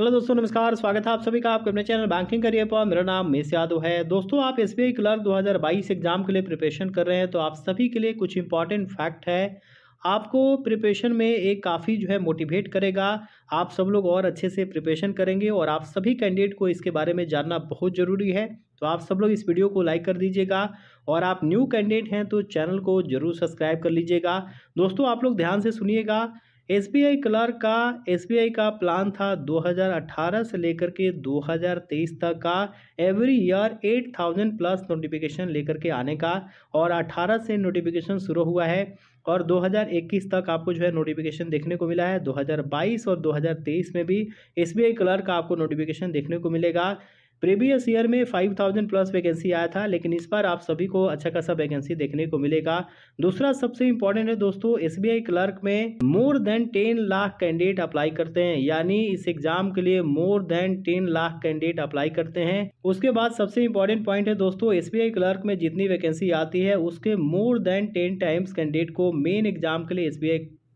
hello दोस्तों नमस्कार स्वागत है आप सभी का आपके अपने चैनल बैंकिंग करियर पर मेरा नाम मेस यादव है दोस्तों आप एस बी क्लर्क 2022 एग्जाम के लिए प्रिपरेशन कर रहे हैं तो आप सभी के लिए कुछ इंपॉर्टेंट फैक्ट है आपको प्रिपरेशन में एक काफ़ी जो है मोटिवेट करेगा आप सब लोग और अच्छे से प्रिपरेशन करेंगे और आप सभी कैंडिडेट को इसके बारे में जानना बहुत ज़रूरी है तो आप सब लोग इस वीडियो को लाइक कर दीजिएगा और आप न्यू कैंडिडेट हैं तो चैनल को जरूर सब्सक्राइब कर लीजिएगा दोस्तों आप लोग ध्यान से सुनिएगा एसबीआई क्लर्क का एसबीआई का प्लान था 2018 से लेकर के 2023 तक का एवरी ईयर 8000 प्लस नोटिफिकेशन लेकर के आने का और 18 से नोटिफिकेशन शुरू हुआ है और 2021 तक आपको जो है नोटिफिकेशन देखने को मिला है 2022 और 2023 में भी एस बी क्लर्क का आपको नोटिफिकेशन देखने को मिलेगा प्रीवियस ईयर में फाइव थाउजेंड प्लस वैकेंसी आया था लेकिन इस बार आप सभी को अच्छा खासा वैकेंसी देखने को मिलेगा दूसरा सबसे इम्पोर्टेंट है दोस्तों एसबीआई क्लर्क में more than ten lakh candidate apply करते हैं यानी इस एग्जाम के लिए more than ten lakh candidate apply करते हैं उसके बाद सबसे इम्पोर्टेंट पॉइंट है दोस्तों एस क्लर्क में जितनी वैकेंसी आती है उसके more than ten times candidate को मेन एग्जाम के लिए एस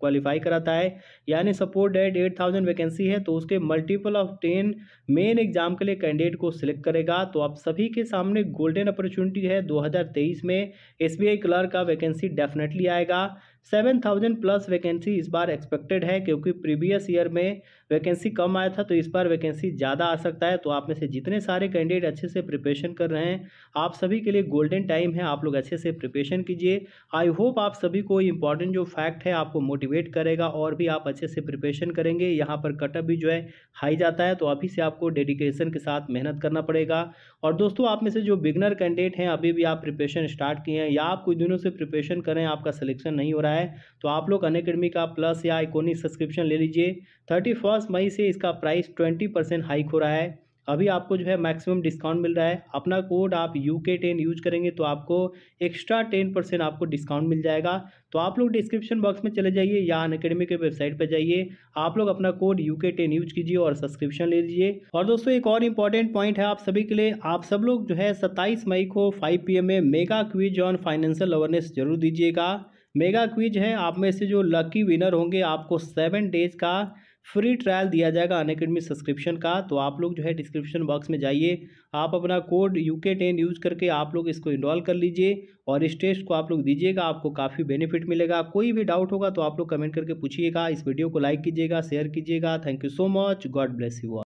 क्वालिफाई कराता है यानी suppose that eight thousand vacancy है तो उसके multiple of ten main exam के लिए कैंडिडेट को सिलेक्ट करेगा तो आप सभी के सामने गोल्डन अपॉर्चुनिटी है दो में एसबीआई क्लर्क का वैकेंसी डेफिनेटली आएगा सेवन थाउजेंड प्लस वैकेंसी इस बार एक्सपेक्टेड है क्योंकि प्रीवियस ईयर में वैकेंसी कम आया था तो इस बार वैकेंसी ज़्यादा आ सकता है तो आप में से जितने सारे कैंडिडेट अच्छे से प्रिपरेशन कर रहे हैं आप सभी के लिए गोल्डन टाइम है आप लोग अच्छे से प्रिपरेशन कीजिए आई होप आप सभी को इम्पॉर्टेंट जो फैक्ट है आपको मोटिवेट करेगा और भी आप अच्छे से प्रिपरेशन करेंगे यहाँ पर कटअप भी जो है हाई जाता है तो अभी से आपको डेडिकेशन के साथ मेहनत करना पड़ेगा और दोस्तों आप में से जो बिगनर कैंडिडेट हैं अभी भी आप प्रिपरेशन स्टार्ट किए हैं या आप कुछ दिनों से प्रिपरेशन करें आपका सिलेक्शन नहीं हो रहा है रहा है तो आप लोग अन अकेडमी का प्लस या आइकोनिक सब्सक्रिप्शन ले लीजिए थर्टी फर्स्ट मई से इसका प्राइस ट्वेंटी परसेंट हाइक हो रहा है अभी आपको जो है मैक्सिमम डिस्काउंट मिल रहा है अपना कोड आप यू के टेन यूज करेंगे तो आपको एक्स्ट्रा टेन परसेंट आपको डिस्काउंट मिल जाएगा तो आप लोग डिस्क्रिप्शन बॉक्स में चले जाइए या अन अकेडमी के वेबसाइट पर जाइए आप लोग अपना code U K ten use कीजिए और सब्सक्रिप्शन ले लीजिए और दोस्तों एक और इम्पॉर्टेंट पॉइंट है आप सभी के लिए आप सब लोग जो है सत्ताईस मई को फाइव पी में mega quiz on financial awareness जरूर दीजिएगा मेगा क्विज है आप में से जो लकी विनर होंगे आपको सेवन डेज का फ्री ट्रायल दिया जाएगा अनकेडमी सब्सक्रिप्शन का तो आप लोग जो है डिस्क्रिप्शन बॉक्स में जाइए आप अपना code U K ten use करके आप लोग इसको इनरोल कर लीजिए और इस टेस्ट को आप लोग दीजिएगा आपको काफ़ी बेनिफिट मिलेगा कोई भी डाउट होगा तो आप लोग कमेंट करके पूछिएगा इस वीडियो को लाइक कीजिएगा शेयर कीजिएगा thank you so much God bless you